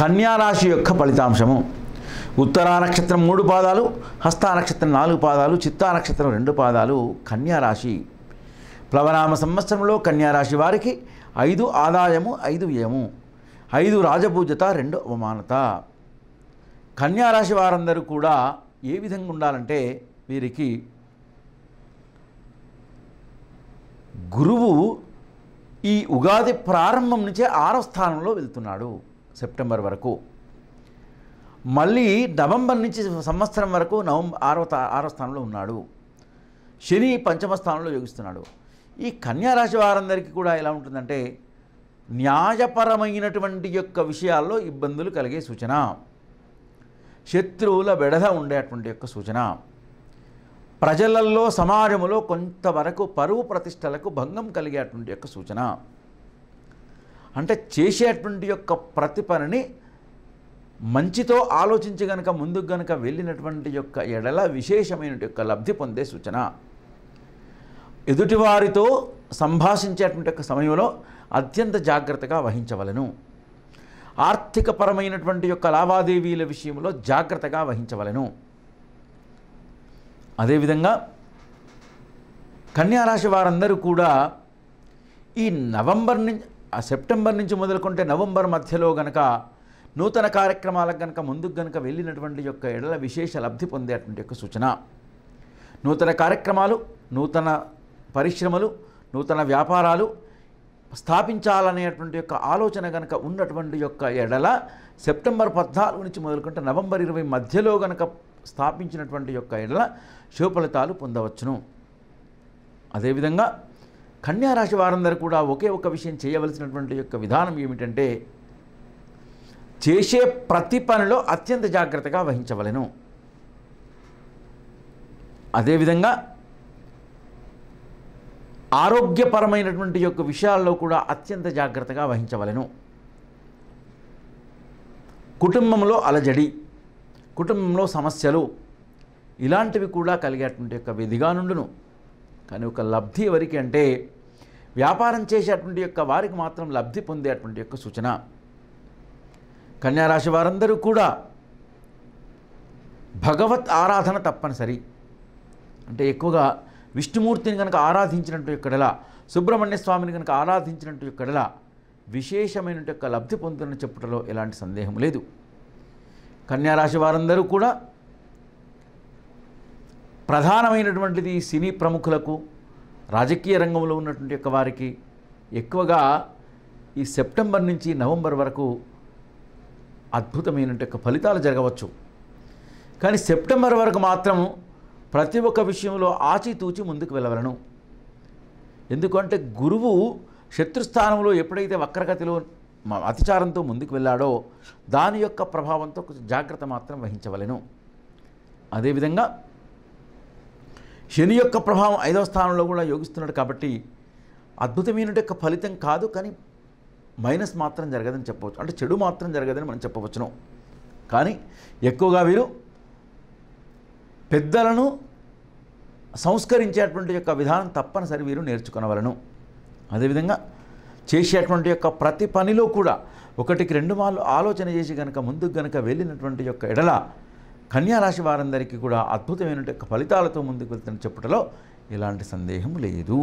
కన్యారాశి యొక్క ఫలితాంశము ఉత్తరా నక్షత్రం మూడు పాదాలు హస్తా నక్షత్రం నాలుగు పాదాలు చిత్తా నక్షత్రం రెండు పాదాలు కన్యారాశి ప్లవనామ సంవత్సరంలో కన్యారాశి వారికి ఐదు ఆదాయము ఐదు వ్యయము ఐదు రాజపూజత రెండు అవమానత కన్యారాశి వారందరూ కూడా ఏ విధంగా ఉండాలంటే వీరికి గురువు ఈ ఉగాది ప్రారంభం నుంచే ఆరవ స్థానంలో వెళ్తున్నాడు సెప్టెంబర్ వరకు మళ్ళీ నవంబర్ నుంచి సంవత్సరం వరకు నవంబర్ ఆరో ఆరో స్థానంలో ఉన్నాడు శని పంచమ స్థానంలో యోగిస్తున్నాడు ఈ కన్యారాశి వారందరికీ కూడా ఎలా ఉంటుందంటే న్యాయపరమైనటువంటి యొక్క విషయాల్లో ఇబ్బందులు కలిగే సూచన శత్రువుల బెడద ఉండేటువంటి యొక్క సూచన ప్రజలల్లో సమాజములో కొంతవరకు పరువు ప్రతిష్టలకు భంగం కలిగేటువంటి యొక్క సూచన అంటే చేసేటువంటి యొక్క ప్రతి పనిని మంచితో ఆలోచించి గనక ముందుకు గనక వెళ్ళినటువంటి యొక్క ఎడల విశేషమైన యొక్క లబ్ధి పొందే సూచన ఎదుటివారితో సంభాషించేటువంటి యొక్క సమయంలో అత్యంత జాగ్రత్తగా వహించవలను ఆర్థికపరమైనటువంటి యొక్క లావాదేవీల విషయంలో జాగ్రత్తగా వహించవలను అదేవిధంగా కన్యారాశి వారందరూ కూడా ఈ నవంబర్ నుంచి ఆ సెప్టెంబర్ నుంచి మొదలుకుంటే నవంబర్ మధ్యలో గనక నూతన కార్యక్రమాలకు కనుక ముందుకు గనక వెళ్ళినటువంటి యొక్క ఎడల విశేష లబ్ధి పొందేటువంటి యొక్క సూచన నూతన కార్యక్రమాలు నూతన పరిశ్రమలు నూతన వ్యాపారాలు స్థాపించాలనేటువంటి యొక్క ఆలోచన కనుక ఉన్నటువంటి యొక్క ఎడల సెప్టెంబర్ పద్నాలుగు నుంచి మొదలుకుంటే నవంబర్ ఇరవై మధ్యలో గనక స్థాపించినటువంటి యొక్క ఎడల ఫలితాలు పొందవచ్చును అదేవిధంగా కన్యారాశి వారందరూ కూడా ఒకే ఒక విషయం చేయవలసినటువంటి యొక్క విధానం ఏమిటంటే చేసే ప్రతి పనిలో అత్యంత జాగ్రత్తగా వహించవలను అదేవిధంగా ఆరోగ్యపరమైనటువంటి యొక్క విషయాల్లో కూడా అత్యంత జాగ్రత్తగా వహించవలను కుటుంబంలో అలజడి కుటుంబంలో సమస్యలు ఇలాంటివి కూడా కలిగేటువంటి యొక్క విధిగా నుండును కానీ ఒక లబ్ధి ఎవరికి అంటే వ్యాపారం చేసేటువంటి యొక్క వారికి మాత్రం లబ్ధి పొందేటువంటి యొక్క సూచన కన్యారాశి వారందరూ కూడా భగవత్ ఆరాధన తప్పనిసరి అంటే ఎక్కువగా విష్ణుమూర్తిని కనుక ఆరాధించినట్టు ఎక్కడలా సుబ్రహ్మణ్య స్వామిని కనుక ఆరాధించినట్టు ఎక్కడలా విశేషమైన యొక్క లబ్ధి పొందుతున్న చెప్పుటలో ఎలాంటి సందేహం లేదు కన్యారాశి వారందరూ కూడా ప్రధానమైనటువంటిది సినీ ప్రముఖులకు రాజకీయ రంగంలో ఉన్నటువంటి యొక్క వారికి ఎక్కువగా ఈ సెప్టెంబర్ నుంచి నవంబర్ వరకు అద్భుతమైన యొక్క ఫలితాలు జరగవచ్చు కానీ సెప్టెంబర్ వరకు మాత్రం ప్రతి ఒక్క విషయంలో ఆచితూచి ముందుకు వెళ్ళవలను ఎందుకంటే గురువు శత్రుస్థానంలో ఎప్పుడైతే వక్రగతిలో అతిచారంతో ముందుకు వెళ్ళాడో దాని యొక్క ప్రభావంతో కొంచెం జాగ్రత్త మాత్రం వహించవలను అదేవిధంగా శని యొక్క ప్రభావం ఐదవ స్థానంలో కూడా యోగిస్తున్నాడు కాబట్టి అద్భుతమైన యొక్క ఫలితం కాదు కానీ మైనస్ మాత్రం జరగదని చెప్పవచ్చు అంటే చెడు మాత్రం జరగదని మనం చెప్పవచ్చును కానీ ఎక్కువగా వీరు పెద్దలను సంస్కరించేటువంటి యొక్క విధానం తప్పనిసరి వీరు నేర్చుకునవలను అదేవిధంగా చేసేటువంటి యొక్క ప్రతి పనిలో కూడా ఒకటికి రెండు మార్లు ఆలోచన చేసి కనుక ముందుకు గనక వెళ్ళినటువంటి యొక్క ఎడల కన్యారాశి వారందరికీ కూడా అద్భుతమైన ఫలితాలతో ముందుకు వెళ్తున్న చెప్పటలో ఎలాంటి సందేహం లేదు